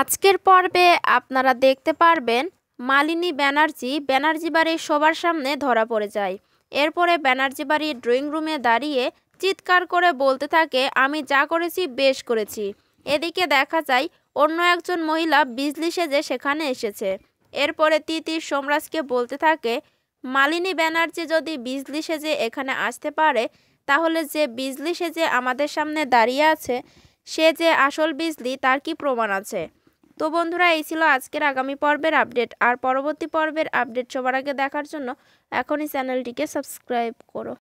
আজকের পর্বে আপনারা দেখতে পারবেন মালিনী ব্যানার্জি ব্যানার্জি বাড়ির সবার সামনে ধরা পড়ে যায় এরপরে ব্যানার্জি বাড়ির ড্রয়িং রুমে দাঁড়িয়ে চিৎকার করে বলতে থাকে আমি যা করেছি বেশ করেছি এদিকে দেখা যায় অন্য একজন মহিলা বিজলি সেজে সেখানে এসেছে এরপরে তিতি সোমরাজকে বলতে থাকে মালিনী ব্যানার্জি যদি বিজলি সেজে এখানে আসতে পারে তাহলে যে বিজলি সেজে আমাদের সামনে দাঁড়িয়ে আছে সে যে আসল বিজলি তার কি প্রমাণ আছে তো বন্ধুরা এই ছিল আজকের আগামী পর্বের আপডেট আর পরবর্তী পর্বের আপডেট সবার আগে দেখার জন্য এখনই চ্যানেলটিকে সাবস্ক্রাইব করো